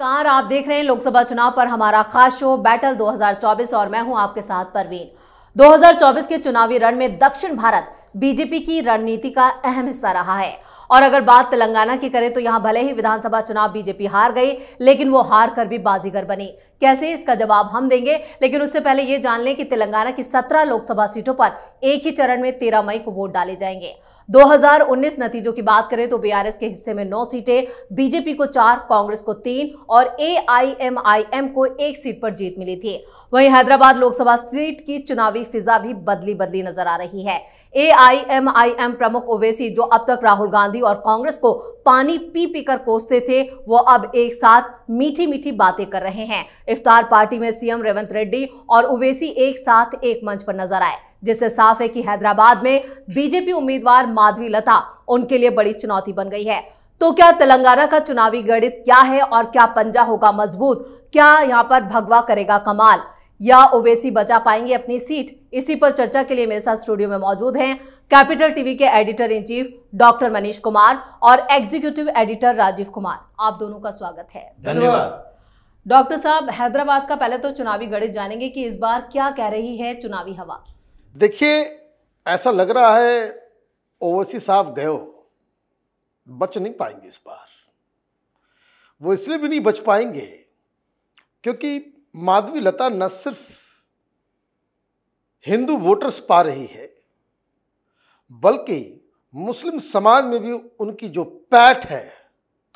नमस्कार आप देख रहे हैं लोकसभा चुनाव पर हमारा खास शो बैटल 2024 और मैं हूं आपके साथ परवीन 2024 के चुनावी रण में दक्षिण भारत बीजेपी की रणनीति का अहम हिस्सा रहा है और अगर बात तेलंगाना की करें तो यहां भले ही विधानसभा चुनाव बीजेपी हार गई लेकिन वो हार कर भी बाजीगर बनी कैसे इसका जवाब हम देंगे लेकिन उससे पहले ये जान लें कि तेलंगाना की सत्रह लोकसभा सीटों पर एक ही चरण में तेरह मई को वोट डाले जाएंगे 2019 नतीजों की बात करें तो बीआरएस के हिस्से में नौ सीटें बीजेपी को चार कांग्रेस को तीन और एआईएमआईएम को एक सीट पर जीत मिली थी वहीं हैदराबाद लोकसभा सीट की चुनावी फिजा भी बदली बदली नजर आ रही है ए एआईएमआईएम प्रमुख ओवैसी जो अब तक राहुल गांधी और कांग्रेस को पानी पी पीकर कोसते थे वो अब एक साथ मीठी मीठी बातें कर रहे हैं इफ्तार पार्टी में सीएम रेवंत रेड्डी और ओवैसी एक साथ एक मंच पर नजर आए जिससे साफ है कि हैदराबाद में बीजेपी उम्मीदवार माधवी लता उनके लिए बड़ी चुनौती बन गई है तो क्या तेलंगाना का चुनावी गणित क्या है और क्या पंजा होगा मजबूत क्या यहाँ पर भगवा करेगा कमाल या ओवैसी बचा पाएंगे अपनी सीट इसी पर चर्चा के लिए मेरे साथ स्टूडियो में मौजूद हैं कैपिटल टीवी के editor in chief doctor Manish Kumar और एग्जीक्यूटिव एडिटर राजीव कुमार आप दोनों का स्वागत है धन्यवाद डॉक्टर साहब हैदराबाद का पहले तो चुनावी गणित जानेंगे कि इस बार क्या कह रही है चुनावी हवा देखिए ऐसा लग रहा है ओवैसी साहब गए बच नहीं पाएंगे इस बार वो इसलिए भी नहीं बच पाएंगे क्योंकि माधवी लता न सिर्फ हिंदू वोटर्स पा रही है बल्कि मुस्लिम समाज में भी उनकी जो पैठ है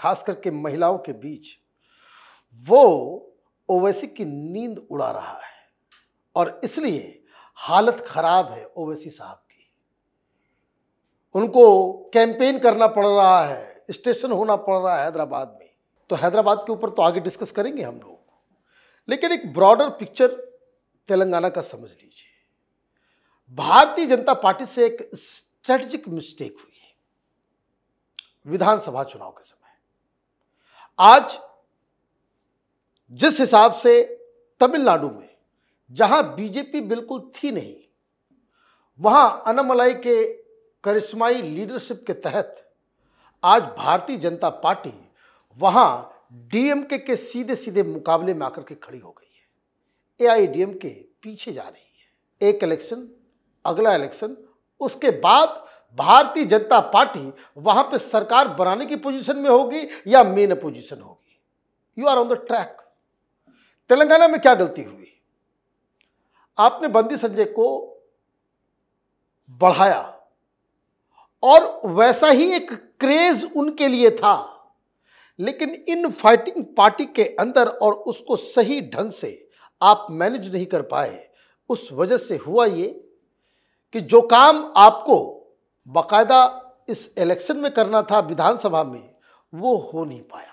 खास करके महिलाओं के बीच वो ओवैसी की नींद उड़ा रहा है और इसलिए हालत खराब है ओवैसी साहब की उनको कैंपेन करना पड़ रहा है स्टेशन होना पड़ रहा है हैदराबाद में तो हैदराबाद के ऊपर तो आगे डिस्कस करेंगे हम लोग लेकिन एक ब्रॉडर पिक्चर तेलंगाना का समझ लीजिए भारतीय जनता पार्टी से एक स्ट्रेटजिक मिस्टेक हुई विधानसभा चुनाव के समय आज जिस हिसाब से तमिलनाडु में जहां बीजेपी बिल्कुल थी नहीं वहां अनमलाई के करिश्माई लीडरशिप के तहत आज भारतीय जनता पार्टी वहां डीएमके के सीधे सीधे मुकाबले में आकर के खड़ी हो गई है एआईडीएमके पीछे जा रही है एक इलेक्शन अगला इलेक्शन उसके बाद भारतीय जनता पार्टी वहां पे सरकार बनाने की पोजीशन में होगी या मेन अपोजिशन होगी you are on the track Telangana में क्या गलती हुई आपने बंदी संजय को बढ़ाया और वैसा ही एक क्रेज उनके लिए था लेकिन इन फाइटिंग पार्टी के अंदर और उसको सही ढंग से आप मैनेज नहीं कर पाए उस वजह से हुआ ये कि जो काम आपको बाकायदा इस इलेक्शन में करना था विधानसभा में वो हो नहीं पाया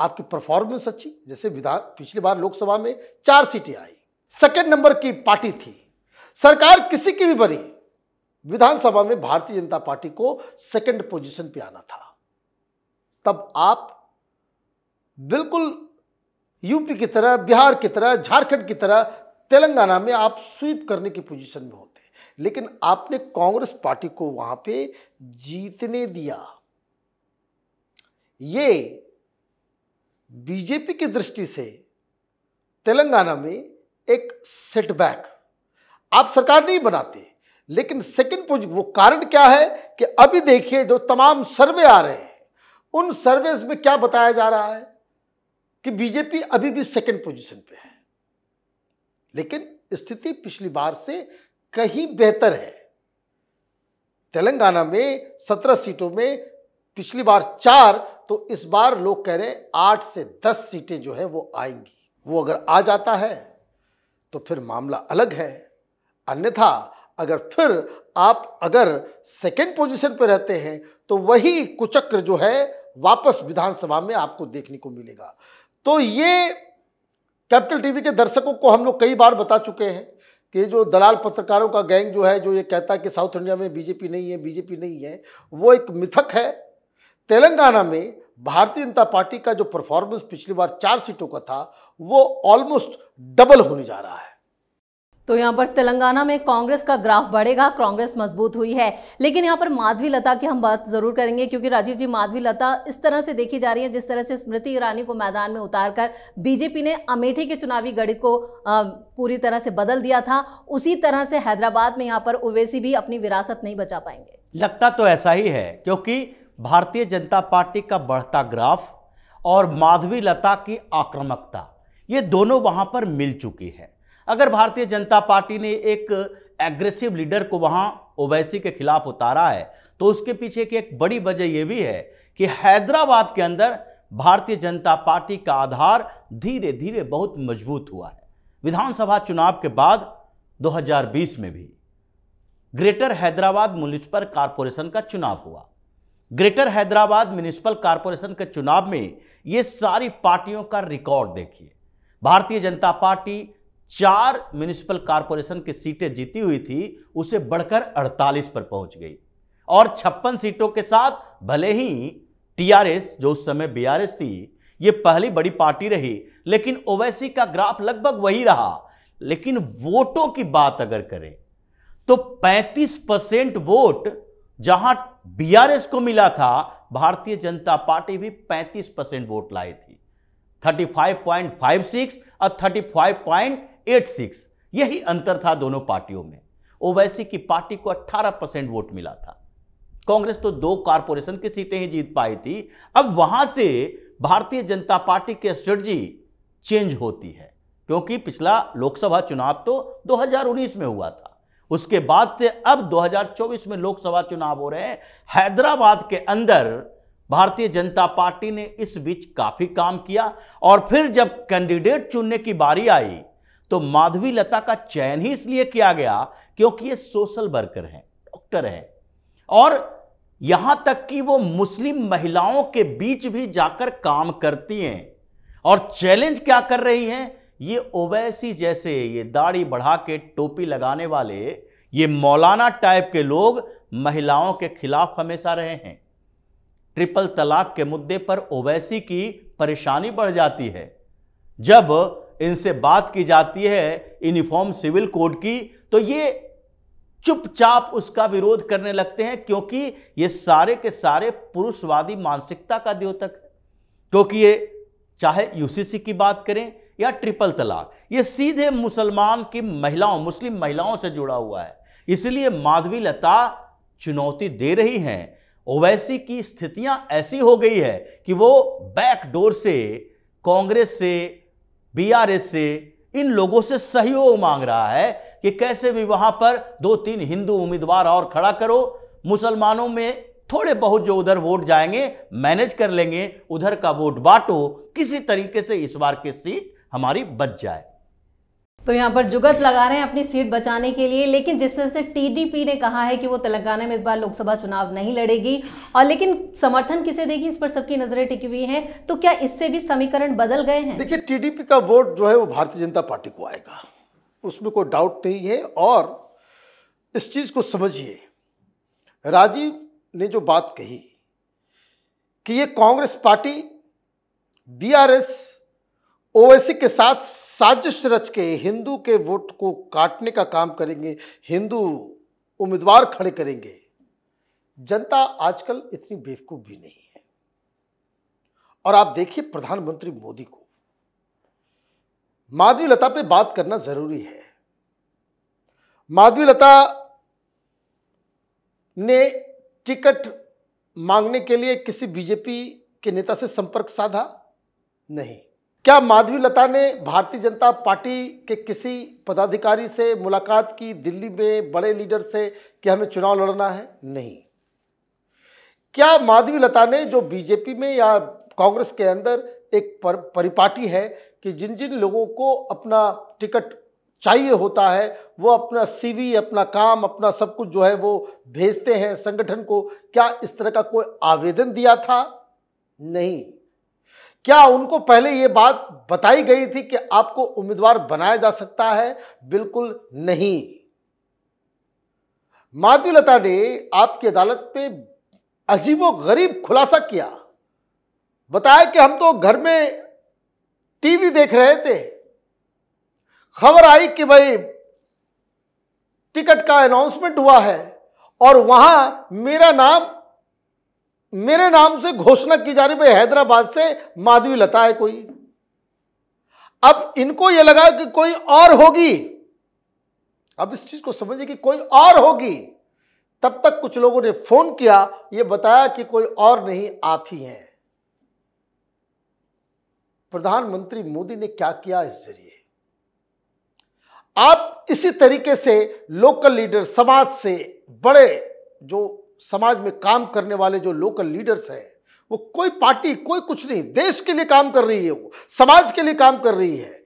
आपकी परफॉर्मेंस अच्छी जैसे विधान पिछली बार लोकसभा में चार सीटें आई सेकेंड नंबर की पार्टी थी सरकार किसी की भी बनी विधानसभा में भारतीय जनता पार्टी को सेकंड पोजीशन पे आना था तब आप बिल्कुल यूपी की तरह बिहार की तरह झारखंड की तरह तेलंगाना में आप स्वीप करने की पोजीशन में होते लेकिन आपने कांग्रेस पार्टी को वहां पे जीतने दिया ये बीजेपी की दृष्टि से तेलंगाना में एक सेटबैक आप सरकार नहीं बनाते लेकिन सेकंड पोज वो कारण क्या है कि अभी देखिए जो तमाम सर्वे आ रहे हैं उन सर्वेस में क्या बताया जा रहा है कि बीजेपी अभी भी सेकंड पोजीशन पे है लेकिन स्थिति पिछली बार से कहीं बेहतर है तेलंगाना में सत्रह सीटों में पिछली बार चार तो इस बार लोग कह रहे हैं आठ से दस सीटें जो है वो आएंगी वो अगर आ जाता है तो फिर मामला अलग है अन्यथा अगर फिर आप अगर सेकंड पोजीशन पर रहते हैं तो वही कुचक्र जो है वापस विधानसभा में आपको देखने को मिलेगा तो ये कैपिटल टीवी के दर्शकों को हम लोग कई बार बता चुके हैं कि जो दलाल पत्रकारों का गैंग जो है जो ये कहता है कि साउथ इंडिया में बीजेपी नहीं है बीजेपी नहीं है वो एक मिथक है तेलंगाना में भारतीय जनता पार्टी का जो परफॉर्मेंस पिछली बार चार सीटों का था वो ऑलमोस्ट डबल होने जा रहा है तो यहाँ पर तेलंगाना में कांग्रेस का ग्राफ बढ़ेगा कांग्रेस मजबूत हुई है लेकिन यहाँ पर माधवी लता की हम बात जरूर करेंगे क्योंकि राजीव जी माधवी लता इस तरह से देखी जा रही है जिस तरह से स्मृति ईरानी को मैदान में उतारकर बीजेपी ने अमेठी के चुनावी गणित को पूरी तरह से बदल दिया था उसी तरह से हैदराबाद में यहाँ पर ओवैसी भी अपनी विरासत नहीं बचा पाएंगे लगता तो ऐसा ही है क्योंकि भारतीय जनता पार्टी का बढ़ता ग्राफ और माधवी लता की आक्रामकता ये दोनों वहाँ पर मिल चुकी है अगर भारतीय जनता पार्टी ने एक एग्रेसिव लीडर को वहाँ ओवैसी के खिलाफ उतारा है तो उसके पीछे की एक बड़ी वजह यह भी है कि हैदराबाद के अंदर भारतीय जनता पार्टी का आधार धीरे धीरे बहुत मजबूत हुआ है विधानसभा चुनाव के बाद 2020 में भी ग्रेटर हैदराबाद म्यूनिसिपल कारपोरेशन का चुनाव हुआ ग्रेटर हैदराबाद म्यूनिसिपल कारपोरेशन के चुनाव में ये सारी पार्टियों का रिकॉर्ड देखिए भारतीय जनता पार्टी चार म्यूनिसिपल कॉरपोरेशन की सीटें जीती हुई थी उसे बढ़कर 48 पर पहुंच गई और छप्पन सीटों के साथ भले ही टीआरएस जो उस समय बीआरएस थी ये पहली बड़ी पार्टी रही लेकिन ओवैसी का ग्राफ लगभग वही रहा लेकिन वोटों की बात अगर करें तो 35 परसेंट वोट जहां बीआरएस को मिला था भारतीय जनता पार्टी भी 35 परसेंट वोट लाई थी 35.56 और एट सिक्स यही अंतर था दोनों पार्टियों में ओवैसी की पार्टी को 18 परसेंट वोट मिला था कांग्रेस तो दो कारपोरेशन की सीटें ही जीत पाई थी अब वहां से भारतीय जनता पार्टी की स्ट्रेटजी चेंज होती है क्योंकि पिछला लोकसभा चुनाव तो 2019 में हुआ था उसके बाद से अब 2024 में लोकसभा चुनाव हो रहे हैं हैदराबाद के अंदर भारतीय जनता पार्टी ने इस बीच काफी काम किया और फिर जब कैंडिडेट चुनने की बारी आई तो माधवी लता का चयन ही इसलिए किया गया क्योंकि ये सोशल वर्कर हैं डॉक्टर हैं और यहां तक कि वो मुस्लिम महिलाओं के बीच भी जाकर काम करती हैं और चैलेंज क्या कर रही हैं ये ओवैसी जैसे ये दाढ़ी बढ़ा के टोपी लगाने वाले ये मौलाना टाइप के लोग महिलाओं के खिलाफ हमेशा रहे हैं ट्रिपल तलाक के मुद्दे पर ओवैसी की परेशानी बढ़ जाती है जब इनसे बात की जाती है यूनिफॉर्म सिविल कोड की तो ये चुपचाप उसका विरोध करने लगते हैं क्योंकि ये सारे के सारे पुरुषवादी मानसिकता का द्योतक है क्योंकि ये चाहे यूसीसी की बात करें या ट्रिपल तलाक ये सीधे मुसलमान की महिलाओं मुस्लिम महिलाओं से जुड़ा हुआ है इसलिए माधवी लता चुनौती दे रही हैं ओवैसी की स्थितियां ऐसी हो गई है कि वो बैकडोर से कांग्रेस से बीआरएस से इन लोगों से सहयोग मांग रहा है कि कैसे भी वहां पर दो तीन हिंदू उम्मीदवार और खड़ा करो मुसलमानों में थोड़े बहुत जो उधर वोट जाएंगे मैनेज कर लेंगे उधर का वोट बांटो किसी तरीके से इस बार की सीट हमारी बच जाए तो यहाँ पर जुगत लगा रहे हैं अपनी सीट बचाने के लिए लेकिन जिस तरह से टीडीपी ने कहा है कि वो तेलंगाना में इस बार लोकसभा चुनाव नहीं लड़ेगी और लेकिन समर्थन किसे देगी इस पर सबकी नजरें टिकी हुई हैं तो क्या इससे भी समीकरण बदल गए हैं देखिए टीडीपी का वोट जो है वो भारतीय जनता पार्टी को आएगा उसमें कोई डाउट नहीं है और इस चीज़ को समझिए राजीव ने जो बात कही कि ये कांग्रेस पार्टी बी ओवैसी के साथ साजिश रच के हिंदू के वोट को काटने का काम करेंगे हिंदू उम्मीदवार खड़े करेंगे जनता आजकल इतनी बेवकूफ भी नहीं है और आप देखिए प्रधानमंत्री मोदी को माधवी लता पे बात करना जरूरी है माधवी लता ने टिकट मांगने के लिए किसी बीजेपी के नेता से संपर्क साधा नहीं क्या माधवी लता ने भारतीय जनता पार्टी के किसी पदाधिकारी से मुलाकात की दिल्ली में बड़े लीडर से कि हमें चुनाव लड़ना है नहीं क्या माधवी लता ने जो बीजेपी में या कांग्रेस के अंदर एक पर, परिपाटी है कि जिन जिन लोगों को अपना टिकट चाहिए होता है वो अपना सीवी अपना काम अपना सब कुछ जो है वो भेजते हैं संगठन को क्या इस तरह का कोई आवेदन दिया था नहीं क्या उनको पहले ये बात बताई गई थी कि आपको उम्मीदवार बनाया जा सकता है बिल्कुल नहीं माधुलता ने आपकी अदालत पे अजीबो गरीब खुलासा किया बताया कि हम तो घर में टीवी देख रहे थे खबर आई कि भाई टिकट का अनाउंसमेंट हुआ है और वहां मेरा नाम मेरे नाम से घोषणा की जा रही भाई हैदराबाद से माधवी लता है कोई अब इनको यह लगा कि कोई और होगी अब इस चीज को समझिए कि कोई और होगी तब तक कुछ लोगों ने फोन किया यह बताया कि कोई और नहीं आप ही हैं प्रधानमंत्री मोदी ने क्या किया इस जरिए आप इसी तरीके से लोकल लीडर समाज से बड़े जो समाज में काम करने वाले जो लोकल लीडर्स हैं वो कोई पार्टी कोई कुछ नहीं देश के लिए काम कर रही है वो समाज के लिए काम कर रही है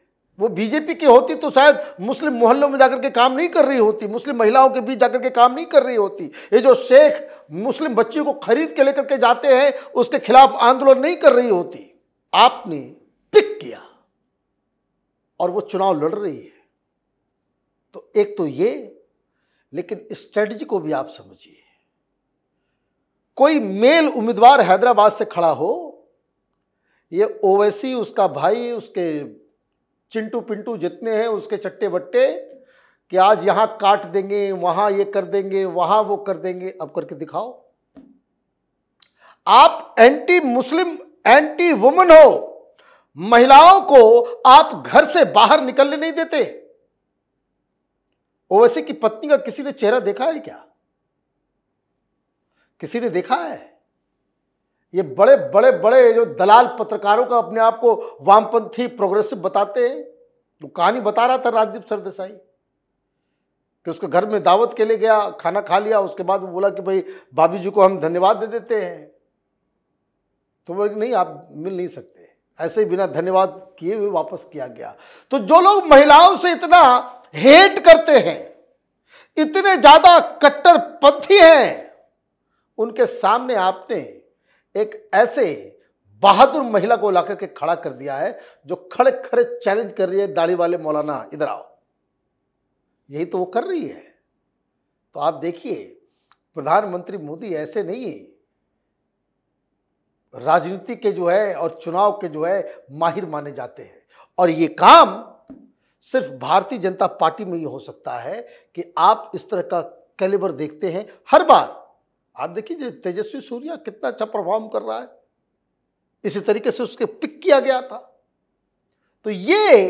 वो बीजेपी की होती तो शायद मुस्लिम मोहल्लों में जाकर के काम नहीं कर रही होती मुस्लिम महिलाओं के बीच जाकर के काम नहीं कर रही होती ये जो शेख मुस्लिम बच्चियों को खरीद के लेकर के जाते हैं उसके खिलाफ आंदोलन नहीं कर रही होती आपने पिक किया और वो चुनाव लड़ रही है तो एक तो ये लेकिन स्ट्रेटजी को भी आप समझिए कोई मेल उम्मीदवार हैदराबाद से खड़ा हो ये ओवैसी उसका भाई उसके चिंटू पिंटू जितने हैं उसके चट्टे बट्टे कि आज यहाँ काट देंगे वहाँ ये कर देंगे वहाँ वो कर देंगे अब करके दिखाओ आप एंटी मुस्लिम एंटी वुमन हो महिलाओं को आप घर से बाहर निकलने नहीं देते ओवैसी की पत्नी का किसी ने चेहरा देखा है क्या किसी ने देखा है ये बड़े बड़े बड़े जो दलाल पत्रकारों का अपने आप को वामपंथी प्रोग्रेसिव बताते हैं वो कहानी बता रहा था राजदीप सरदेसाई कि उसके घर में दावत के लिए गया खाना खा लिया उसके बाद वो बोला कि भाई भाभी जी को हम धन्यवाद दे देते हैं तो बोले नहीं आप मिल नहीं सकते ऐसे ही बिना धन्यवाद किए हुए वापस किया गया तो जो लोग महिलाओं से इतना हेट करते हैं इतने ज़्यादा कट्टरपंथी हैं उनके सामने आपने एक ऐसे बहादुर महिला को लाकर के खड़ा कर दिया है जो खड़े खड़े चैलेंज कर रही है दाढ़ी वाले मौलाना इधर आओ यही तो वो कर रही है तो आप देखिए प्रधानमंत्री मोदी ऐसे नहीं है राजनीति के जो है और चुनाव के जो है माहिर माने जाते हैं और ये काम सिर्फ भारतीय जनता पार्टी में ही हो सकता है कि आप इस तरह का कैलिबर देखते हैं हर बार आप देखिए तेजस्वी सूर्या कितना अच्छा परफॉर्म कर रहा है इसी तरीके से उसके पिक किया गया था तो ये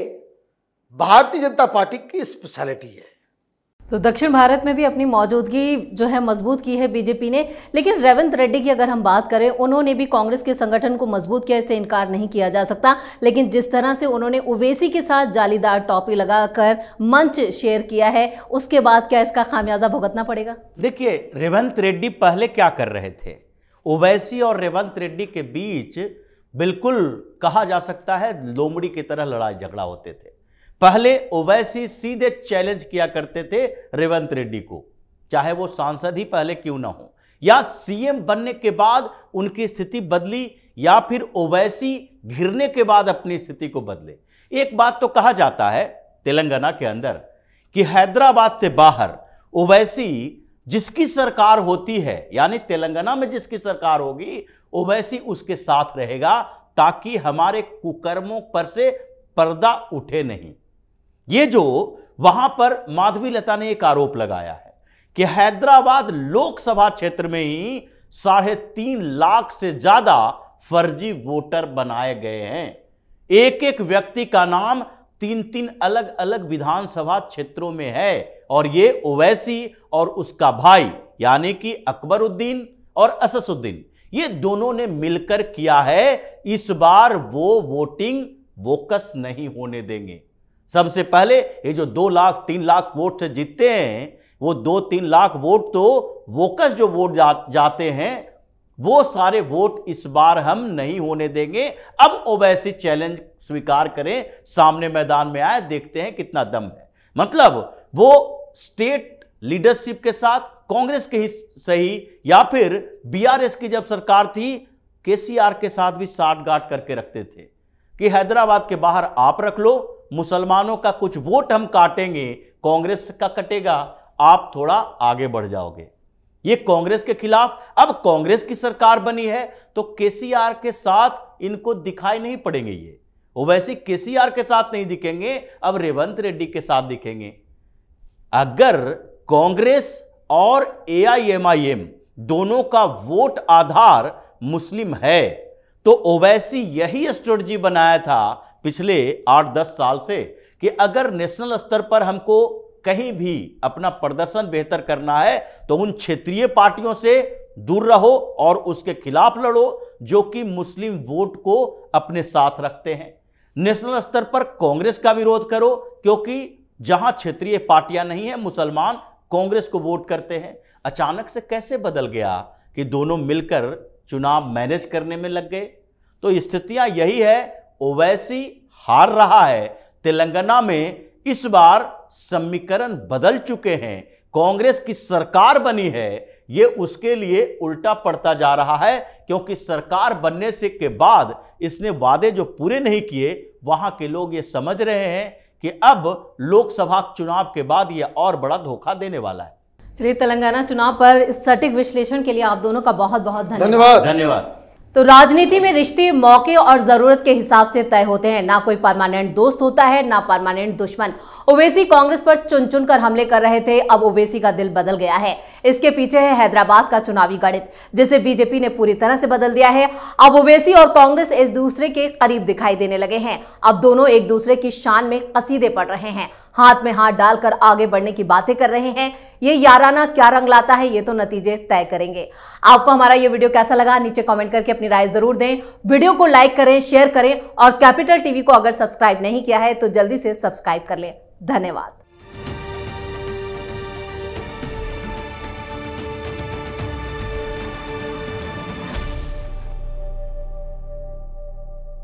भारतीय जनता पार्टी की स्पेशलिटी है तो दक्षिण भारत में भी अपनी मौजूदगी जो है मजबूत की है बीजेपी ने लेकिन रेवंत रेड्डी की अगर हम बात करें उन्होंने भी कांग्रेस के संगठन को मजबूत किया इसे इनकार नहीं किया जा सकता लेकिन जिस तरह से उन्होंने ओवेसी के साथ जालीदार टॉपी लगाकर मंच शेयर किया है उसके बाद क्या इसका खामियाजा भुगतना पड़ेगा देखिए रेवंत रेड्डी पहले क्या कर रहे थे ओवैसी और रेवंत रेड्डी के बीच बिल्कुल कहा जा सकता है लोमड़ी की तरह लड़ाई झगड़ा होते थे पहले ओवैसी सीधे चैलेंज किया करते थे रेवंत रेड्डी को चाहे वो सांसद ही पहले क्यों ना हो या सीएम बनने के बाद उनकी स्थिति बदली या फिर ओवैसी घिरने के बाद अपनी स्थिति को बदले एक बात तो कहा जाता है तेलंगाना के अंदर कि हैदराबाद से बाहर ओवैसी जिसकी सरकार होती है यानी तेलंगाना में जिसकी सरकार होगी ओवैसी उसके साथ रहेगा ताकि हमारे कुकर्मों पर से पर्दा उठे नहीं ये जो वहां पर माधवी लता ने एक आरोप लगाया है कि हैदराबाद लोकसभा क्षेत्र में ही साढ़े तीन लाख से ज्यादा फर्जी वोटर बनाए गए हैं एक एक व्यक्ति का नाम तीन तीन अलग अलग विधानसभा क्षेत्रों में है और ये ओवैसी और उसका भाई यानी कि अकबरुद्दीन और असदुद्दीन ये दोनों ने मिलकर किया है इस बार वो वोटिंग वोकस नहीं होने देंगे सबसे पहले ये जो दो लाख तीन लाख वोट से जीतते हैं वो दो तीन लाख वोट तो वोकस जो वोट जा, जाते हैं वो सारे वोट इस बार हम नहीं होने देंगे अब ओवैसी चैलेंज स्वीकार करें सामने मैदान में आए देखते हैं कितना दम है मतलब वो स्टेट लीडरशिप के साथ कांग्रेस के ही सही या फिर बीआरएस की जब सरकार थी केसीआर के साथ भी साठगांठ करके रखते थे कि हैदराबाद के बाहर आप रख लो मुसलमानों का कुछ वोट हम काटेंगे कांग्रेस का कटेगा आप थोड़ा आगे बढ़ जाओगे ये कांग्रेस के खिलाफ अब कांग्रेस की सरकार बनी है तो केसीआर के साथ इनको दिखाई नहीं पड़ेंगे ये वो वैसे केसीआर के साथ नहीं दिखेंगे अब रेवंत रेड्डी के साथ दिखेंगे अगर कांग्रेस और एआईएमआईएम दोनों का वोट आधार मुस्लिम है तो ओवैसी यही स्ट्रेटजी बनाया था पिछले आठ दस साल से कि अगर नेशनल स्तर पर हमको कहीं भी अपना प्रदर्शन बेहतर करना है तो उन क्षेत्रीय पार्टियों से दूर रहो और उसके खिलाफ लड़ो जो कि मुस्लिम वोट को अपने साथ रखते हैं नेशनल स्तर पर कांग्रेस का विरोध करो क्योंकि जहां क्षेत्रीय पार्टियां नहीं है मुसलमान कांग्रेस को वोट करते हैं अचानक से कैसे बदल गया कि दोनों मिलकर चुनाव मैनेज करने में लग गए तो स्थितियां यही है ओवैसी हार रहा है तेलंगाना में इस बार समीकरण बदल चुके हैं कांग्रेस की सरकार बनी है ये उसके लिए उल्टा पड़ता जा रहा है क्योंकि सरकार बनने से के बाद इसने वादे जो पूरे नहीं किए वहां के लोग ये समझ रहे हैं कि अब लोकसभा चुनाव के बाद यह और बड़ा धोखा देने वाला है चलिए तेलंगाना चुनाव पर सटीक विश्लेषण के लिए आप दोनों का बहुत बहुत धन्यवाद धन्यवाद तो राजनीति में रिश्ते मौके और जरूरत के हिसाब से तय होते हैं ना कोई परमानेंट दोस्त होता है ना परमानेंट दुश्मन ओवैसी कांग्रेस पर चुन चुन कर हमले कर रहे थे अब ओवैसी का दिल बदल गया है इसके पीछे है हैदराबाद का चुनावी गणित जिसे बीजेपी ने पूरी तरह से बदल दिया है अब ओवैसी और कांग्रेस एक दूसरे के करीब दिखाई देने लगे हैं अब दोनों एक दूसरे की शान में कसीदे पड़ रहे हैं हाथ में हाथ डालकर आगे बढ़ने की बातें कर रहे हैं ये याराना क्या रंग लाता है ये तो नतीजे तय करेंगे आपको हमारा ये वीडियो कैसा लगा नीचे कमेंट करके अपनी राय जरूर दें वीडियो को लाइक करें शेयर करें और कैपिटल टीवी को अगर सब्सक्राइब नहीं किया है तो जल्दी से सब्सक्राइब कर लें धन्यवाद